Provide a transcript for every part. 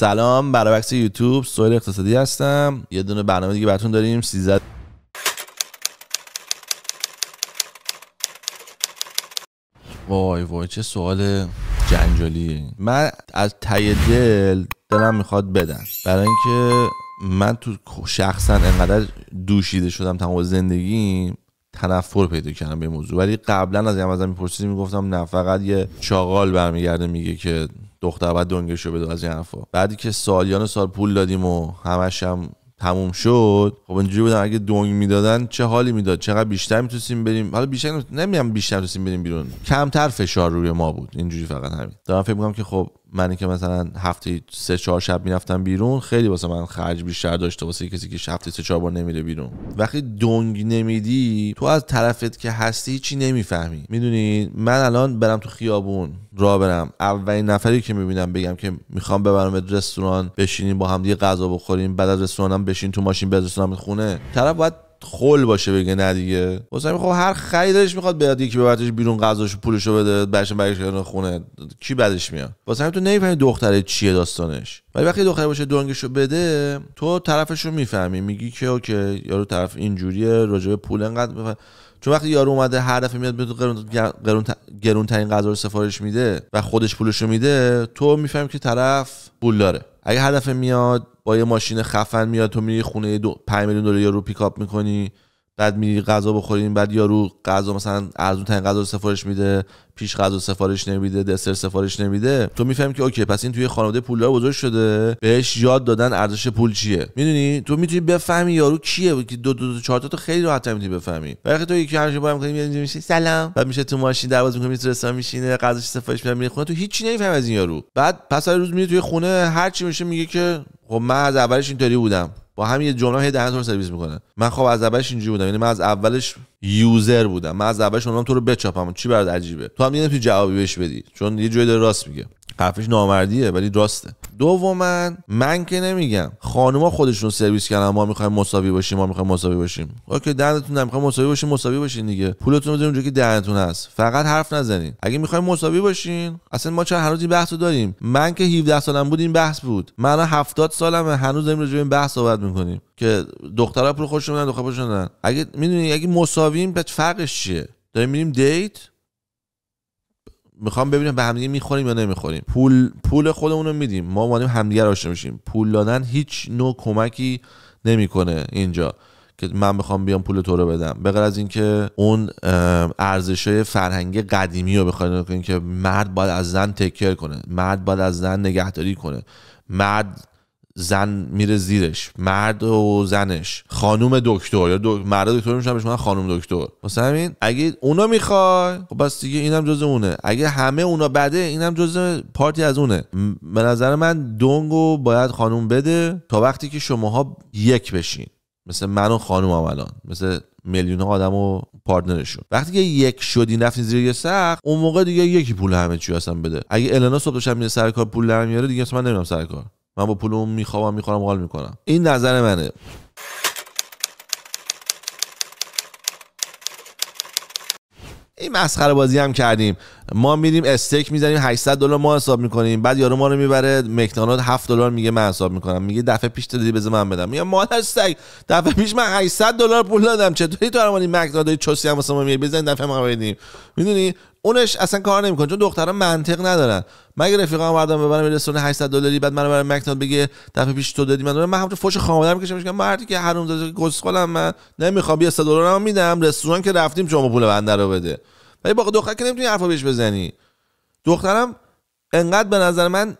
سلام برابکس یوتیوب سویل اقتصادی هستم یه دونه برنامه دیگه براتون داریم سیزد وای وای چه سوال جنجالیه من از ته دل دلم میخواد بدن برای اینکه من تو شخصا انقدر دوشیده شدم تمام زندگی تنفر پیدا کردم به موضوع ولی قبلا از یه ازم میپرسیدی میگفتم نه فقط یه چاقال برمیگرده میگه که دختر بعد دنگشو بده از این حرفا بعدی که سالیان سال پول دادیم و همش هم تموم شد خب اینجوری بودن اگه دنگ میدادن چه حالی میداد چقدر بیشتر میتونستیم بریم حالا بیشتر نمیام بیشتر میتونستیم بریم بیرون کمتر فشار روی ما بود اینجوری فقط همین دارم فکر میکنم که خب من که مثلا هفته سه چهار شب میرفتم بیرون خیلی واسه من خرج بیشتر داشته واسه کسی که هفته سه چهار بار نمیره بیرون وقتی دنگ نمیدی تو از طرفت که هستی چی نمیفهمی میدونی من الان برم تو خیابون را برم اولین نفری که میبینم بگم که میخوام ببرم رستوران بشینیم با هم یه غذا بخوریم بعد از رستورانم بشین تو ماشین به رستوران خونه طرف باید خل باشه بگه نه دیگه واسه خب هر خریدش میخواد بیاد یکی ببرتش بیرون غذاشو پولشو بده بعدش کنه خونه کی بعدش میاد واسه تو نمیفهمی دختره چیه داستانش ولی وقتی دختره باشه دونگشو بده تو طرفش رو میفهمی میگی که اوکی یارو طرف اینجوریه راجبه پول انقدر چون وقتی یارو اومده هر دفعه میاد به تو قرون ترین غذا رو سفارش میده و خودش پولشو میده تو میفهمی که طرف پول داره اگه هر میاد یه ماشین خفن میاد تو میری خونه دو 5 میلیون دلار یارو پیکاپ میکنی بعد میری غذا بخورین بعد یارو غذا مثلا از ارزون تن غذا سفارش میده پیش غذا سفارش نمیده دسر سفارش نمیده تو میفهمی که اوکی پس این توی خانواده پولدار بزرگ شده بهش یاد دادن ارزش پول چیه میدونی تو میتونی بفهمی یارو کیه دو دو, دو چهار تا تو خیلی راحت میتونی بفهمی برخی تو یکی هر باید میکنی میاد میشه سلام بعد میشه تو ماشین درواز میکنی میتونه رستوران میشینه غذاش سفارش میده میره خونه تو هیچی نمیفهمی از این یارو بعد پس روز میری توی خونه هر چی میشه میگه که خب من از اولش اینطوری بودم با هم یه جمله هی سرویس میکنه من خب از اولش اینجوری بودم یعنی من از اولش یوزر بودم من از اولش اونم تو رو بچاپم چی برات عجیبه تو هم یه تو جوابی بهش بدی چون یه جوری داره راست میگه حرفش نامردیه ولی راسته دوما من که نمیگم خانوما خودشون سرویس کردن ما میخوایم مساوی باشیم ما میخوایم مساوی باشیم اوکی دندتون نمیخوایم میخوایم مساوی باشیم مساوی باشین دیگه پولتون رو اونجا که دهنتون هست فقط حرف نزنین اگه میخوایم مساوی باشین اصلا ما چه هنوز این بحثو داریم من که 17 سالم بود این بحث بود من 70 سالمه هنوز داریم راجع این بحث صحبت میکنیم که دخترا پول خوششونن میدن دخترها اگه میدونی اگه مساوییم فرقش چیه داریم میریم دیت میخوام ببینیم به همدیگه میخوریم یا نمیخوریم پول پول خودمون رو میدیم ما مانیم همدیگه آشنا میشیم پول دادن هیچ نوع کمکی نمیکنه اینجا که من میخوام بیام پول تو رو بدم به از اینکه اون ارزش فرهنگی قدیمی رو بخواید که مرد باید از زن تکر کنه مرد باید از زن نگهداری کنه مرد زن میره زیرش مرد و زنش خانوم دکتر یا دو... مرد دکتر میشن بهش خانوم دکتر مثلا همین اگه اونا میخوای خب بس دیگه اینم جزء اونه اگه همه اونا بده اینم جزء پارتی از اونه به نظر من دونگو باید خانوم بده تا وقتی که شماها یک بشین مثل من و خانوم هم الان مثل میلیون آدم و پارتنرشون وقتی که یک شدی نفتی زیر یه سخت اون موقع دیگه یکی پول همه چی هستن بده اگه النا صبح داشتم میره سر پول در میاره دیگه من نمیرم سر من با پولم میخوام میخورم حال میکنم این نظر منه این مسخره بازی هم کردیم ما میریم استیک میزنیم 800 دلار ما حساب میکنیم بعد یارو ما رو میبره مکدونالد 7 دلار میگه من حساب میکنم میگه دفعه پیش دادی بزن من بدم میگه مادر سگ دفعه پیش من 800 دلار پول دادم چطوری تو الان مکدونالد چوسی هم واسه ما میگه بزن دفعه ما بدیم میدونی اونش اصلا کار نمیکنه چون دختران منطق ندارن مگه رفیقام بردم ببرم به رستوران 800 دلاری بعد منو برام مکتون بگه دفعه پیش تو دادی من دارم. من همون فوش خامادر میکشم میگم مردی که حروم روز گسخلم من نمیخوام 100 دلارم میدم رستوران که رفتیم شما پول بنده رو بده ولی باقی دختر که نمیتونی حرفا بهش بزنی دخترم انقدر به نظر من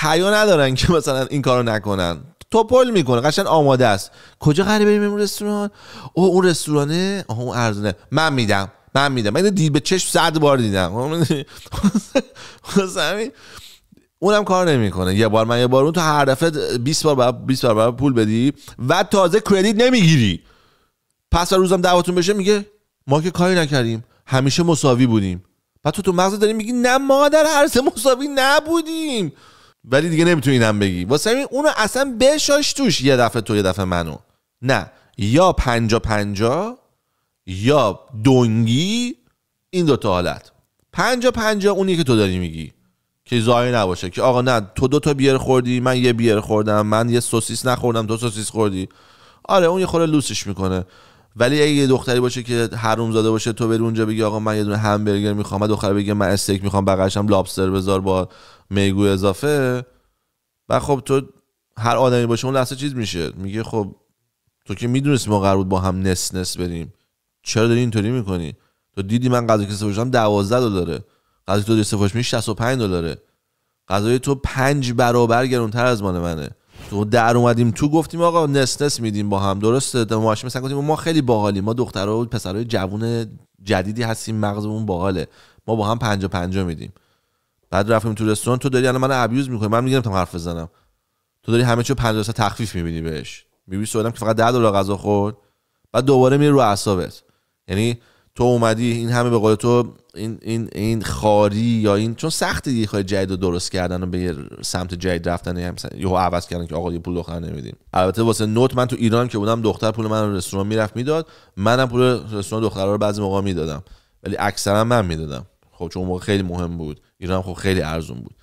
حیا ندارن که مثلا این کارو نکنن تو پول میکنه قشنگ آماده است کجا قراره بریم رستوران او اون رستورانه او اون ارزونه من میدم من میدم من دید به چشم صد بار دیدم همین اونم کار نمیکنه یه بار من یه بار اون تو هر دفعه 20 بار 20 بار پول بدی و تازه کردیت نمیگیری پس روزم دعوتون بشه میگه ما که کاری نکردیم همیشه مساوی بودیم و تو تو مغز داری میگی نه ما در سه مساوی نبودیم ولی دیگه نمیتونی اینم بگی واسه همین اونو اصلا بشاش توش یه دفعه تو یه دفعه منو نه یا پنجا پنجا یا دنگی این دوتا حالت پنجا پنجا اونی که تو داری میگی که زایی نباشه که آقا نه تو دو تا بیر خوردی من یه بیر خوردم من یه سوسیس نخوردم تو سوسیس خوردی آره اون یه خورده لوسش میکنه ولی اگه یه دختری باشه که حروم زاده باشه تو بری اونجا بگی آقا من یه دونه همبرگر میخوام بعد دختر بگه من استیک میخوام بعدش هم لابستر بذار با میگو اضافه و خب تو هر آدمی باشه اون لحظه چیز میشه میگه خب تو که میدونست ما قرار بود با هم نس نس بریم چرا داری اینطوری میکنی تو دیدی من غذا که سفارش دادم 12 دلاره غذا تو سفارش میش 65 دلاره غذای تو 5 برابر گرونتر از مال منه تو در اومدیم تو گفتیم آقا نس نس میدیم با هم درسته تماش مثلا گفتیم ما خیلی باحالی ما دخترا و پسرای جوون جدیدی هستیم مغزمون باحاله ما با هم 50 50 میدیم بعد رفتیم تو رستوران تو داری الان من ابیوز میکنی من میگم تا حرف بزنم تو داری همه چیو 50 تخفیف میبینی بهش میبینی سوالم که فقط 10 دلار غذا خورد بعد دوباره میره رو اعصابت یعنی تو اومدی این همه به قول تو این این این خاری یا این چون سخت دیگه خواهی جدید رو درست کردن و به سمت جدید رفتن هم یهو عوض کردن که آقا یه پول دختر نمیدیم البته واسه نوت من تو ایران که بودم دختر پول من رستوران میرفت میداد منم پول رستوران دخترها رو بعضی موقع میدادم ولی اکثرا من میدادم خب چون موقع خیلی مهم بود ایران خب خیلی ارزون بود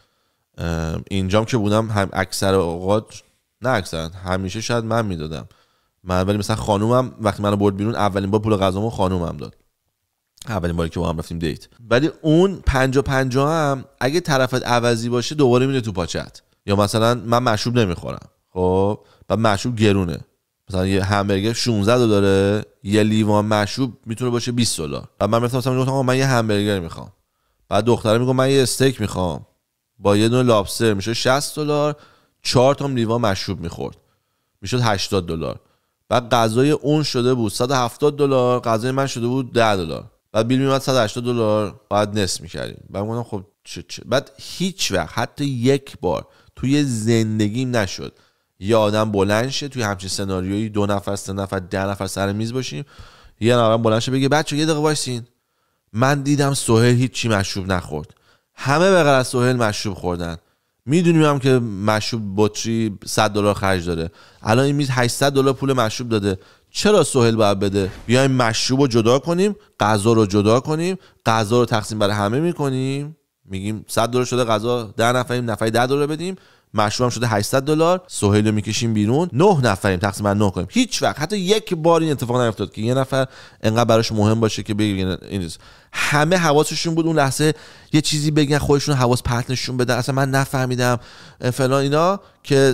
اینجام که بودم هم اکثر اوقات نه اکثر همیشه شاید من میدادم من ولی مثلا خانومم وقتی منو برد بیرون اولین بار پول غذامو خانومم داد اولین باری که با هم رفتیم دیت ولی اون پنجا پنجا هم اگه طرفت عوضی باشه دوباره میره تو پاچت یا مثلا من مشروب نمیخورم خب و مشروب گرونه مثلا یه همبرگر 16 دلار داره یه لیوان مشروب میتونه باشه 20 دلار و من رفتم مثلا گفتم من یه همبرگر میخوام بعد دختره میگه من یه استیک میخوام با یه دونه لابستر میشه 60 دلار چهار تا لیوان مشروب میخورد میشد 80 دلار و غذای اون شده بود 170 دلار غذای من شده بود 10 دلار بعد بیل میومد 180 دلار بعد نصف میکردیم بعد میگم خب چه چه بعد هیچ وقت حتی یک بار توی زندگیم نشد یه آدم بلند شه توی همچین سناریویی دو نفر سه نفر ده نفر سر میز باشیم یه نفر بلند بگه بچه یه دقیقه باشین من دیدم سوهل هیچی مشروب نخورد همه به غیر از سوهل مشروب خوردن میدونیم هم که مشروب بطری 100 دلار خرج داره الان این میز 800 دلار پول مشروب داده چرا سهل باید بده بیایم مشروب رو جدا کنیم غذا رو جدا کنیم غذا رو تقسیم بر همه میکنیم میگیم 100 دلار شده غذا 10 نفریم نفری 10 دلار بدیم مشروبم شده 800 دلار سهیل رو میکشیم بیرون نه نفریم من نه کنیم هیچ وقت حتی یک بار این اتفاق نیفتاد که یه نفر انقدر براش مهم باشه که بگه یعنی این نیست همه حواسشون بود اون لحظه یه چیزی بگن خودشون حواس پرت نشون بدن اصلا من نفهمیدم فلان اینا که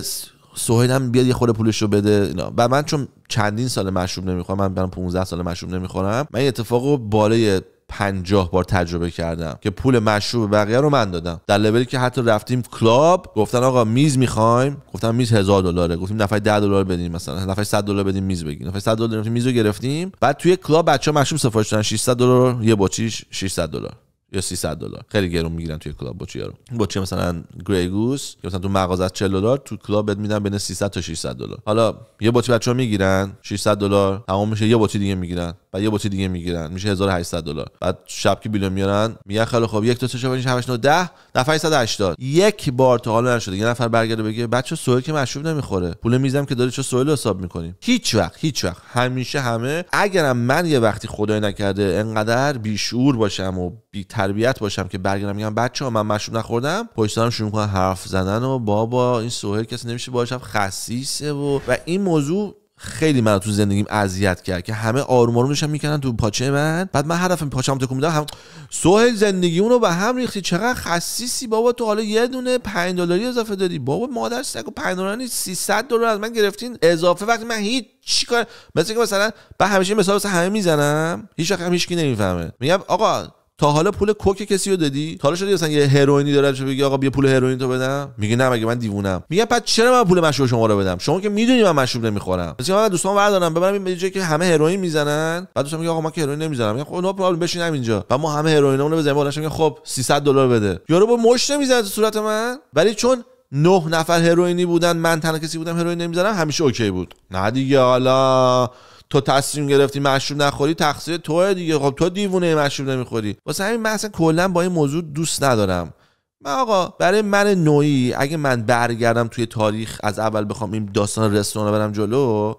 سهیل هم بیاد یه خورده پولش رو بده اینا و من چون چندین سال مشروب نمیخوام، من برام 15 سال مشروب نمیخورم من این اتفاق بالای 50 بار تجربه کردم که پول مشروب بقیه رو من دادم در لولی که حتی رفتیم کلاب گفتن آقا میز میخوایم گفتم میز هزار دلاره گفتیم نفر 10 دلار بدین مثلا نفر 100 دلار بدیم میز بگیم نفر 100 دلار میز رو گرفتیم بعد توی کلاب بچه مشروب سفارش دادن 600 دلار یه باچیش 600 دلار یا 300 دلار خیلی گرون میگیرن توی کلاب بوچیا رو بوچیا مثلا گری گوس که مثلا تو مغازه 40 دلار تو کلاب بهت میدن بین 300 تا 600 دلار حالا یه بوچی بچا میگیرن 600 دلار تمام میشه یه بطری دیگه میگیرن بعد یه بطری دیگه میگیرن میشه 1800 دلار بعد شب که بیلو میارن میگن خیلی خب یک تا سه شب همش 10 نفر 180 یک بار تا حالا نشده یه نفر برگرده بگه بچا سوئیل که مشروب نمیخوره پول میزم که داره چه سوئیل حساب میکنین هیچ وقت هیچ وقت همیشه همه اگرم من یه وقتی خدای نکرده انقدر بی شعور باشم و بی تربیت باشم که برگردم میگم بچه ها من مشروب نخوردم پشت سرم شروع میکنن حرف زدن و بابا این سوهل کسی نمیشه باشم خصیصه و و این موضوع خیلی من تو زندگیم اذیت کرد که همه آروم آروم داشتن میکردن تو پاچه من بعد من هر دفعه پاچم تکون میدم هم سوهل زندگی اونو به هم ریختی چقدر خصیصی بابا تو حالا یه دونه 5 دلاری اضافه دادی بابا مادر سگ و 5 دلاری 300 دلار از من گرفتین اضافه وقتی من هیچ کار مثل که مثلا به همیشه مثلا واسه همه میزنم هیچ وقت هیچکی نمیفهمه میگم آقا تا حالا پول کوک کسی رو دادی تا حالا شده مثلا یه هروئینی داره چه بگی آقا بیا پول هروئین تو بدم میگه نه مگه من دیوونم میگه پس چرا من پول مشروب شما رو بدم شما که میدونی من مشروب نمیخورم مثلا من دوستان وردارم ببرم به جایی که همه هروئین میزنن بعد دوستان میگه آقا من که هروئین نمیزنم میگه خب نو پرابلم بشین اینجا و ما همه هروئینمون رو بزنیم بالاش میگه خب 300 دلار بده یارو با مشت نمیزنه تو صورت من ولی چون نه نفر هروئینی بودن من تنها کسی بودم هروئین نمیزنم همیشه اوکی بود نه دیگه حالا تو تصمیم گرفتی مشروب نخوری تقصیر تو دیگه خب تو دیوونه مشروب نمیخوری واسه همین من اصلا کلا با این موضوع دوست ندارم من آقا برای من نوعی اگه من برگردم توی تاریخ از اول بخوام این داستان رستوران برم جلو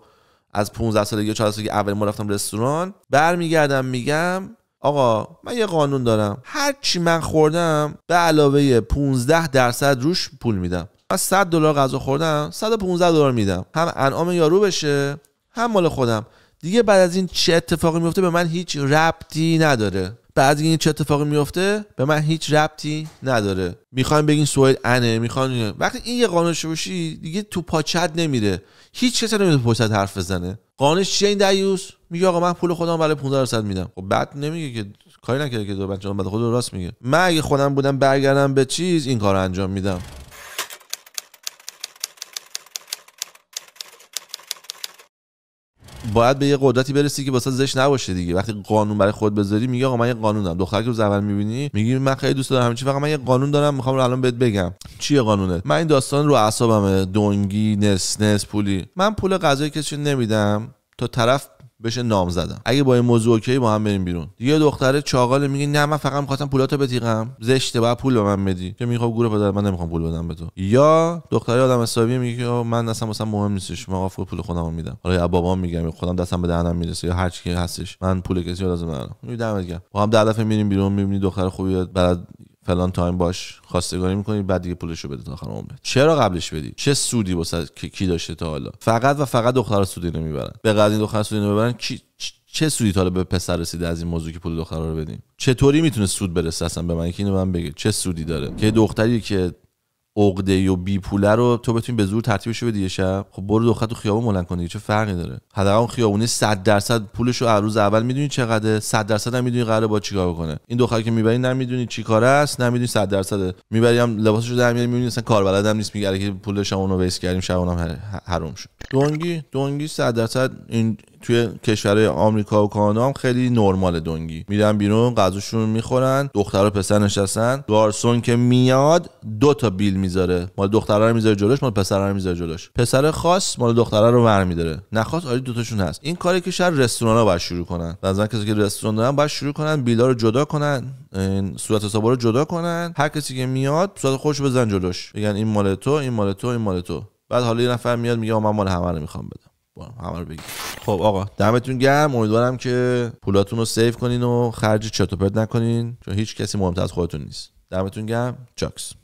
از 15 سالگی 14 سالگی اول ما رفتم رستوران برمیگردم میگم آقا من یه قانون دارم هر چی من خوردم به علاوه 15 درصد روش پول میدم من 100 دلار غذا خوردم 115 دلار میدم هم انعام یارو بشه هم مال خودم دیگه بعد از این چه اتفاقی میفته به من هیچ ربطی نداره بعد این چه اتفاقی میفته به من هیچ ربطی نداره میخوایم بگین سوئد انه میخوان وقتی این یه قانون شوشی دیگه تو پاچت نمیره هیچ کسی نمیتونه پشت حرف بزنه قانونش چیه این دیوس میگه آقا من پول خودم برای 15 درصد میدم خب بعد نمیگه که کاری نکرده که دو بچه‌ها بعد خود راست میگه من اگه خودم بودم برگردم به چیز این کار انجام میدم باید به یه قدرتی برسی که واسه زش نباشه دیگه وقتی قانون برای خود بذاری میگه آقا من یه قانون دارم دختر که رو اول میبینی میگی من خیلی دوست دارم همین فقط من یه قانون دارم میخوام رو الان بهت بگم چیه قانونت من این داستان رو اعصابمه دونگی نس نس پولی من پول غذای کسی نمیدم تا طرف بشه نام زدم اگه با این موضوع اوکی با هم بریم بیرون دیگه دختره چاغال میگه نه من فقط میخواستم پولاتو بتیغم زشته بعد پول به من بدی که خب گروه پدر من نمیخوام پول بدم به تو یا دختره آدم حسابی میگه من اصلا مثلا مهم نیستش من آفر پول خودم میدم حالا یا بابام میگم خودم دستم به دهنم میرسه یا هر چی هستش من پول کسی لازم ندارم میدم با هم دفعه میریم بیرون میبینی دختر خوبی برات فلان تایم باش خواستگاری میکنی بعد دیگه پولش رو بده تا آخر عمره چرا قبلش بدی چه سودی واسه کی داشته تا حالا فقط و فقط دختر سودی نمیبرن به قضا این دختر سودی نمیبرن کی چه سودی تا به پسر رسیده از این موضوع که پول دختر رو بدیم چطوری میتونه سود برسه اصلا به من که اینو من بگه چه سودی داره که دختری که عقده و بی پوله رو تو بتونی به زور ترتیبش بدی یه شب خب برو دختر تو خیابون بلند کنی چه فرقی داره حداقل اون خیابونه 100 درصد پولش رو روز اول میدونی چقدره 100 درصد هم میدونی قراره با چیکار بکنه این دختر که میبری نمیدونی چیکاره است نمیدونی 100 درصده میبری هم لباسشو در میاری میبینی اصلا کار بلدم نیست میگه که پول اونو بیس کردیم شب هم حروم شد دونگی دونگی 100 درصد این توی کشورهای آمریکا و کانادا هم خیلی نرمال دنگی میرن بیرون غذاشون میخورن دختر و پسر نشستن گارسون که میاد دو تا بیل میذاره مال دختره رو میذاره جلوش مال پسرا رو میذاره جلوش پسر خاص مال دختره رو ور میداره نخواست آری دوتاشون هست این کاری که رستوران رستورانا باید شروع کنن بعضی کسی که رستوران دارن باید شروع کنن بیلا رو جدا کنن صورت حساب رو جدا کنن هر کسی که میاد صورت خوش بزن جلوش بگن این مال تو این مال تو این مال تو بعد حالا یه نفر میاد میگه من مال همه رو میخوام بدم همه رو خب آقا دمتون گرم امیدوارم که پولاتون رو سیو کنین و خرج چرت نکنین چون هیچ کسی مهمتر از خودتون نیست دمتون گرم چاکس